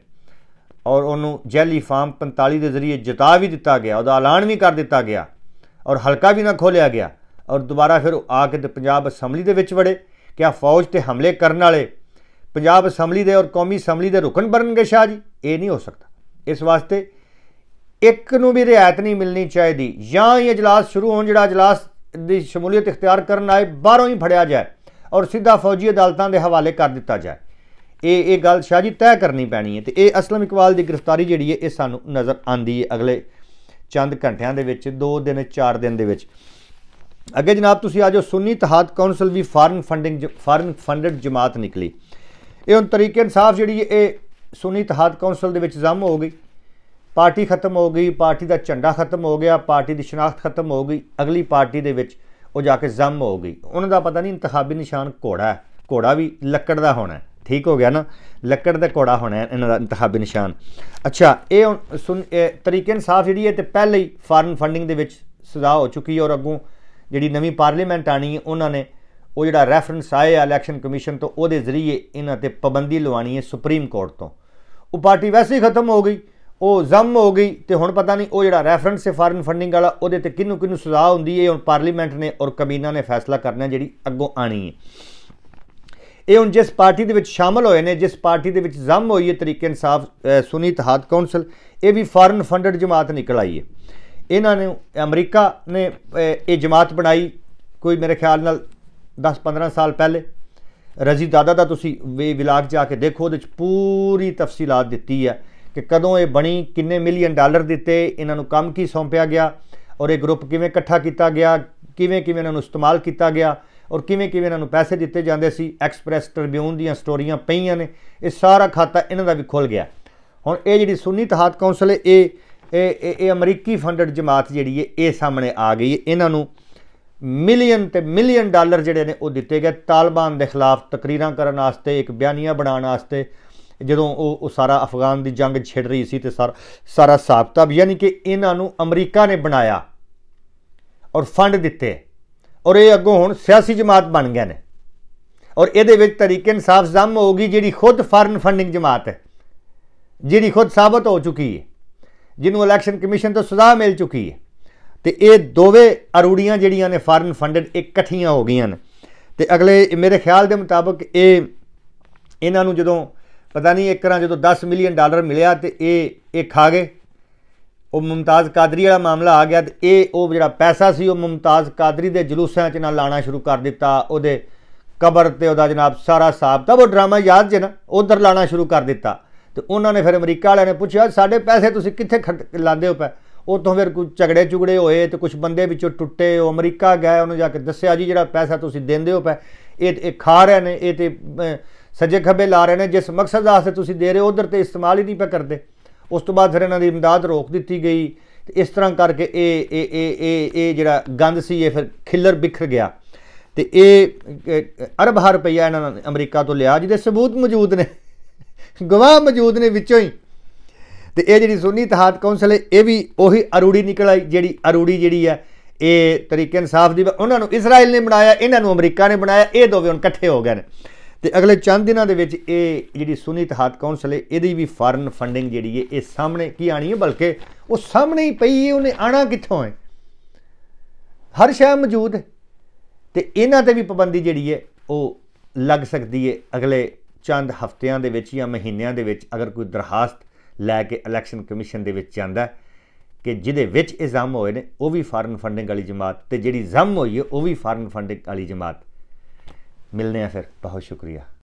ਔਰ ਉਹਨੂੰ ਜੈਲੀ ਫਾਰਮ 45 ਦੇ ਜ਼ਰੀਏ ਜਿਤਾ ਵੀ ਦਿੱਤਾ ਗਿਆ ਉਹਦਾ ਐਲਾਨ ਵੀ ਕਰ ਦਿੱਤਾ ਗਿਆ ਔਰ ਹਲਕਾ ਵੀ ਨਾ ਖੋਲਿਆ ਗਿਆ ਔਰ ਦੁਬਾਰਾ ਫਿਰ ਆ ਕੇ ਤੇ ਪੰਜਾਬ ਅਸੈਂਬਲੀ ਦੇ ਵਿੱਚ ਵੜੇ ਕਿ ਆ ਫੌਜ ਤੇ ਹਮਲੇ ਕਰਨ ਵਾਲੇ ਪੰਜਾਬ ਅਸੈਂਬਲੀ ਦੇ ਔਰ ਕੌਮੀ ਅਸੈਂਬਲੀ ਦੇ ਰੁਕਨ ਬਣਨਗੇ ਸ਼ਾਹ ਜੀ ਇਹ ਨਹੀਂ ਹੋ ਸਕਦਾ ਇਸ ਵਾਸਤੇ ਇੱਕ ਨੂੰ ਵੀ ਰਿਆਇਤ ਨਹੀਂ ਮਿਲਣੀ ਚਾਹੀਦੀ ਜਾਂ ਇਹ اجلاس ਸ਼ੁਰੂ ਹੋਣ ਜਿਹੜਾ اجلاس ਦੀ ਸ਼ਮੂਲੀਅਤ ਇਖਤਿਆਰ ਕਰਨ ਆਏ ਬਾਹਰੋਂ ਹੀ ਫੜਿਆ ਜਾਏ ਔਰ ਸਿੱਧਾ ਫੌਜੀ ਅਦਾਲਤਾਂ ਦੇ ਹਵਾਲੇ ਕਰ ਦਿੱਤਾ ਜਾਏ ਇਹ ਇਹ ਗੱਲ ਸ਼ਾਹ ਜੀ ਤੈਅ ਕਰਨੀ ਪੈਣੀ ਹੈ ਤੇ ਇਹ ਅਸਲਮ ਇਕਬਾਲ ਦੀ ਗ੍ਰਿਫਤਾਰੀ ਜਿਹੜੀ ਹੈ ਇਹ ਸਾਨੂੰ ਨਜ਼ਰ ਆਂਦੀ ਹੈ ਅਗਲੇ ਚੰਦ ਘੰਟਿਆਂ ਦੇ ਵਿੱਚ 2 ਦਿਨ 4 ਦਿਨ ਦੇ ਵਿੱਚ ਅੱਗੇ ਜਨਾਬ ਤੁਸੀਂ ਆਜੋ ਸੁੰਨੀ ਇਤਿਹਾਦ ਕਾਉਂਸਲ ਵੀ ਫਾਰਨ ਫੰਡਿੰਗ ਫਾਰਨ ਫੰਡਡ ਜਮਾਤ ਨਿਕਲੀ ਇਹ ਹੁਣ ਤਰੀਕੇ ਇਨਸਾਫ ਜਿਹੜੀ ਇਹ ਸੁੰਨੀ ਇਤਿਹਾਦ ਕਾਉਂਸਲ ਦੇ ਵਿੱਚ ਜ਼ਮ ਹੋ ਗਈ ਪਾਰਟੀ ਖਤਮ ਹੋ ਗਈ ਪਾਰਟੀ ਦਾ ਝੰਡਾ ਖਤਮ ਹੋ ਗਿਆ ਪਾਰਟੀ ਦੀ ਸ਼ਨਾਖਤ ਖਤਮ ਹੋ ਗਈ ਅਗਲੀ ਪਾਰਟੀ ਦੇ ਵਿੱਚ ਉਹ ਜਾ ਕੇ ਜ਼ਮ ਹੋ ਗਈ ਉਹਨਾਂ ਦਾ ਪਤਾ ਨਹੀਂ ਇੰਤਖਾਬੀ ਨਿਸ਼ਾਨ ਘੋੜਾ ਹੈ ਘੋੜਾ ਵੀ ਲੱਕੜ ਦਾ ਹੋਣਾ ਠੀਕ ਹੋ ਗਿਆ ਨਾ ਲੱਕੜ ਦਾ ਘੋੜਾ ਹੋਣਾ ਇਹਨਾਂ ਦਾ ਇੰਤਖਾਬੀ ਨਿਸ਼ਾਨ ਅੱਛਾ ਇਹ ਸੁਣ ਤਰੀਕੇ ਇਨਸਾਫ ਜਿਹੜੀ ਹੈ ਤੇ ਪਹਿਲੇ ਹੀ ਫਾਰਨ ਫੰਡਿੰਗ ਦੇ ਵਿੱਚ ਸਜ਼ਾ ਹੋ ਚੁੱਕੀ ਹੈ ਔਰ ਅੱਗੋਂ ਜਿਹੜੀ ਨਵੀਂ ਪਾਰਲੀਮੈਂਟ ਆਣੀ ਹੈ ਉਹਨਾਂ ਨੇ ਉਹ ਜਿਹੜਾ ਰੈਫਰੈਂਸ ਆਇਆ ਇਲੈਕਸ਼ਨ ਕਮਿਸ਼ਨ ਤੋਂ ਉਹਦੇ ਜ਼ਰੀਏ ਇਹਨਾਂ ਤੇ ਪਾਬੰਦੀ ਲਵਾਣੀ ਹੈ ਸੁਪਰੀਮ ਕੋਰਟ ਤੋਂ ਉਹ ਪਾਰਟੀ ਵੈਸੇ ਹੀ ਖਤਮ ਹੋ ਗਈ ਉਹ ਜ਼ਮ ਹੋ ਗਈ ਤੇ ਹੁਣ ਪਤਾ ਨਹੀਂ ਉਹ ਜਿਹੜਾ ਰੈਫਰੈਂਸ ਹੈ ਫਾਰਨ ਫੰਡਿੰਗ ਵਾਲਾ ਉਹਦੇ ਤੇ ਕਿੰਨੂ ਕਿੰਨੂ ਸਜ਼ਾ ਹੁੰਦੀ ਹੈ ਹੁਣ ਪਾਰਲੀਮੈਂਟ ਨੇ ਔਰ ਕਮੀਨਾ ਨੇ ਫੈਸਲਾ ਕਰਨਾ ਜਿਹੜੀ ਅੱਗੋਂ ਆਣੀ ਹੈ ਇਹ ਹੁਣ ਜਿਸ ਪਾਰਟੀ ਦੇ ਵਿੱਚ ਸ਼ਾਮਲ ਹੋਏ ਨੇ ਜਿਸ ਪਾਰਟੀ ਦੇ ਵਿੱਚ ਜ਼ਮ ਹੋਈ ਹੈ ਤਰੀਕੇ ਇਨਸਾਫ ਸੁਨੀ ਹਾਦ ਕਾਉਂਸਲ ਇਹ ਵੀ ਫਾਰਨ ਫੰਡਡ ਜਮਾਤ ਨਿਕਲ ਆਈ ਹੈ ਇਹਨਾਂ ਨੇ ਅਮਰੀਕਾ ਨੇ ਇਹ ਜਮਾਤ ਬਣਾਈ ਕੋਈ ਮੇਰੇ ਖਿਆਲ ਨਾਲ 10-15 ਸਾਲ ਪਹਿਲੇ ਰਜੀ ਦਾਦਾ ਦਾ ਤੁਸੀਂ ਵੇ ਵਿਲਾਗ ਜਾ ਕੇ ਦੇਖੋ ਉਹਦੇ ਵਿੱਚ ਪੂਰੀ ਤਫਸੀਲਾਤ ਦਿੱਤੀ ਹੈ ਕਿ ਕਦੋਂ ਇਹ ਬਣੀ ਕਿੰਨੇ ਮਿਲੀਅਨ ਡਾਲਰ ਦਿੱਤੇ ਇਹਨਾਂ ਨੂੰ ਕੰਮ ਕੀ ਸੌਂਪਿਆ ਗਿਆ ਔਰ ਇਹ ਗਰੁੱਪ ਕਿਵੇਂ ਇਕੱਠਾ ਕੀਤਾ ਗਿਆ ਕਿਵੇਂ ਕਿਵੇਂ ਇਹਨਾਂ ਨੂੰ ਇਸਤੇਮਾਲ ਕੀਤਾ ਗਿਆ ਔਰ ਕਿਵੇਂ ਕਿਵੇਂ ਇਹਨਾਂ ਨੂੰ ਪੈਸੇ ਦਿੱਤੇ ਜਾਂਦੇ ਸੀ ਐਕਸਪ੍ਰੈਸ ਟ੍ਰਿਬਿਊਨ ਦੀਆਂ ਸਟੋਰੀਆਂ ਪਈਆਂ ਨੇ ਇਹ ਸਾਰਾ ਖਾਤਾ ਇਹਨਾਂ ਦਾ ਵੀ ਖੁੱਲ ਗਿਆ ਹੁਣ ਇਹ ਜਿਹੜੀ ਸੁੰਨੀ ਤਹਾਤ ਕਾਉਂਸਲ ਹੈ ਇਹ ਇਹ ਇਹ ਅਮਰੀਕੀ ਫੰਡਡ ਜਮਾਤ ਜਿਹੜੀ ਹੈ ਇਹ ਸਾਹਮਣੇ ਆ ਗਈ ਹੈ ਇਹਨਾਂ ਨੂੰ ਮਿਲੀਅਨ ਤੇ ਮਿਲੀਅਨ ਡਾਲਰ ਜਿਹੜੇ ਨੇ ਉਹ ਦਿੱਤੇ ਗਏ ਤਾਲਿਬਾਨ ਦੇ ਖਿਲਾਫ ਤਕਰੀਰਾਂ ਕਰਨ ਵਾਸਤੇ ਇੱਕ ਬਿਆਨੀਆਂ ਬਣਾਉਣ ਵਾਸਤੇ ਜਦੋਂ ਉਹ ਉਹ ਸਾਰਾ ਅਫਗਾਨ ਦੀ ਜੰਗ ਛਿੜ ਰਹੀ ਸੀ ਤੇ ਸਾਰਾ ਸਾਰਾ ਸਾਬਤਾ ਯਾਨੀ ਕਿ ਇਹਨਾਂ ਨੂੰ ਅਮਰੀਕਾ ਨੇ ਬਣਾਇਆ ਔਰ ਫੰਡ ਦਿੱਤੇ ਔਰ ਇਹ ਅੱਗੋਂ ਹੁਣ ਸਿਆਸੀ ਜਮਾਤ ਬਣ ਗਏ ਨੇ ਔਰ ਇਹਦੇ ਵਿੱਚ ਤਰੀਕੇ ਇਨਸਾਫ ਜ਼ਮ ਹੋਗੀ ਜਿਹੜੀ ਖੁਦ ਫਾਰਨ ਫੰਡਿੰਗ ਜਮਾਤ ਹੈ ਜਿਹੜੀ ਖੁਦ ਸਾਬਤ ਹੋ ਚੁੱਕੀ ਹੈ ਜਿਹਨੂੰ ਇਲੈਕਸ਼ਨ ਕਮਿਸ਼ਨ ਤੋਂ ਸਜ਼ਾ ਮਿਲ ਚੁੱਕੀ ਹੈ ਤੇ ਇਹ ਦੋਵੇਂ ਅਰੂੜੀਆਂ ਜਿਹੜੀਆਂ ਨੇ ਫਾਰਨ ਫੰਡਡ ਇਕੱਠੀਆਂ ਹੋ ਗਈਆਂ ਨੇ ਤੇ ਅਗਲੇ ਮੇਰੇ ਖਿਆਲ ਦੇ ਮੁਤਾਬਕ ਇਹ ਇਹਨਾਂ ਨੂੰ ਜਦੋਂ ਪਤਾ ਨਹੀਂ ਇੱਕ ਵਾਰ ਜਦੋਂ 10 ਮਿਲੀਅਨ ਡਾਲਰ ਮਿਲਿਆ ਤੇ ਇਹ ਇਹ ਖਾ ਗਏ ਉਹ ਮੁਮਤਾਜ਼ ਕਾਦਰੀ ਵਾਲਾ ਮਾਮਲਾ ਆ ਗਿਆ ਤੇ ਇਹ ਉਹ ਜਿਹੜਾ ਪੈਸਾ ਸੀ ਉਹ ਮੁਮਤਾਜ਼ ਕਾਦਰੀ ਦੇ ਜਲੂਸਾਂ 'ਚ ਨਾਲ ਲਾਣਾ ਸ਼ੁਰੂ ਕਰ ਦਿੱਤਾ ਉਹਦੇ ਕਬਰ ਤੇ ਉਹਦਾ ਜਨਾਬ ਸਾਰਾ ਸਾਬਤਾ ਉਹ ਡਰਾਮਾ ਯਾਦ ਜੇ ਨਾ ਉਧਰ ਲਾਣਾ ਸ਼ੁਰੂ ਕਰ ਦਿੱਤਾ ਤੇ ਉਹਨਾਂ ਨੇ ਫਿਰ ਅਮਰੀਕਾ ਵਾਲਿਆਂ ਨੇ ਪੁੱਛਿਆ ਸਾਡੇ ਪੈਸੇ ਤੁਸੀਂ ਕਿੱਥੇ ਲਾਉਂਦੇ ਹੋ ਪੈ ਉਤੋਂ ਫਿਰ ਕੁਝ ਝਗੜੇ ਝੁਗੜੇ ਹੋਏ ਤੇ ਕੁਝ ਬੰਦੇ ਵਿੱਚੋਂ ਟੁੱਟੇ ਉਹ ਅਮਰੀਕਾ ਗਏ ਉਹਨੂੰ ਜਾ ਕੇ ਦੱਸਿਆ ਜੀ ਜਿਹੜਾ ਪੈਸਾ ਤੁਸੀਂ ਦਿੰਦੇ ਹੋ ਪੈ ਇਹ ਇਹ ਖਾ ਰਹੇ ਨੇ ਇਹ ਤੇ ਸੱਜੇ ਖੱਬੇ ਲਾ ਰਹੇ ਨੇ ਜਿਸ ਮਕਸਦ ਆਸੇ ਤੁਸੀਂ ਦੇ ਰਹੇ ਹੋ ਉਧਰ ਤੇ ਇਸਤੇਮਾਲ ਹੀ ਨਹੀਂ ਪੈ ਕਰਦੇ ਉਸ ਤੋਂ ਬਾਅਦ ਫਿਰ ਇਹਨਾਂ ਦੀ ਇਮਦਾਦ ਰੋਕ ਦਿੱਤੀ ਗਈ ਇਸ ਤਰ੍ਹਾਂ ਕਰਕੇ ਇਹ ਇਹ ਇਹ ਇਹ ਇਹ ਜਿਹੜਾ ਗੰਦ ਸੀ ਇਹ ਫਿਰ ਖਿੱਲਰ ਬਿਖਰ ਗਿਆ ਤੇ ਇਹ ਅਰਬ ਹਰ ਰੁਪਈਆ ਇਹਨਾਂ ਨੇ ਅਮਰੀਕਾ ਤੋਂ ਲਿਆ ਜਿਹਦੇ ਸਬੂਤ ਮੌਜੂਦ ਨੇ ਗਵਾਹ ਮੌਜੂਦ ਨੇ ਵਿੱਚੋਂ ਹੀ ਤੇ ਇਹ ਜਿਹੜੀ ਸੁੰਨੀ ਇਤਿਹਾਦ ਕੌਂਸਲ ਹੈ ਇਹ ਵੀ ਉਹੀ ਅਰੂੜੀ ਨਿਕਲ ਆਈ ਜਿਹੜੀ ਅਰੂੜੀ ਜਿਹੜੀ ਹੈ ਇਹ ਤਰੀਕੇ ਇਨਸਾਫ ਦੀ ਉਹਨਾਂ ਨੂੰ ਇਜ਼ਰਾਈਲ ਨੇ ਬਣਾਇਆ ਇਹਨਾਂ ਨੂੰ ਅਮਰੀਕਾ ਨੇ ਬਣਾਇਆ ਇਹ ਦੋਵੇਂ ਹੁਣ ਇਕੱਠੇ ਹੋ ਗਏ ਨੇ ਤੇ ਅਗਲੇ ਚੰਦ ਦਿਨਾਂ ਦੇ ਵਿੱਚ ਇਹ ਜਿਹੜੀ ਸੁੰਨੀ ਇਤਿਹਾਦ ਕੌਂਸਲ ਹੈ ਇਹਦੀ ਵੀ ਫਾਰਨ ਫੰਡਿੰਗ ਜਿਹੜੀ ਹੈ ਇਹ ਸਾਹਮਣੇ ਕੀ ਆਣੀ ਹੈ ਬਲਕਿ ਉਹ ਸਾਹਮਣੇ ਹੀ ਪਈ ਹੈ ਉਹਨੇ ਆਣਾ ਕਿੱਥੋਂ ਹੈ ਹਰ ਸ਼ੈ ਮੌਜੂਦ ਹੈ ਤੇ ਇਹਨਾਂ ਤੇ ਵੀ ਪਾਬੰਦੀ ਜਿਹੜੀ ਹੈ ਉਹ ਲੱਗ ਸਕਦੀ ਹੈ ਅਗਲੇ ਚੰਦ ਹਫ਼ਤਿਆਂ ਦੇ ਵਿੱਚ ਜਾਂ ਮਹੀਨਿਆਂ ਦੇ ਵਿੱਚ ਅਗਰ ਕੋਈ ਦਰਖਾਸਤ ਲੈ ਕੇ ਇਲੈਕਸ਼ਨ ਕਮਿਸ਼ਨ ਦੇ ਵਿੱਚ ਜਾਂਦਾ ਕਿ ਜਿਹਦੇ ਵਿੱਚ ਇਜ਼ਾਮ ਹੋਏ ਨੇ ਉਹ ਵੀ ਫਾਰਨ ਫੰਡਿੰਗ ਵਾਲੀ ਜਮਾਤ ਤੇ ਜਿਹੜੀ ਜ਼ਮ ਹੋਈ ਹੈ ਉਹ ਵੀ ਫਾਰਨ ਫੰਡਿੰਗ ਵਾਲੀ ਜਮਾਤ ਮਿਲਨੇ ਆ ਫਿਰ ਬਹੁਤ ਸ਼ੁਕਰੀਆ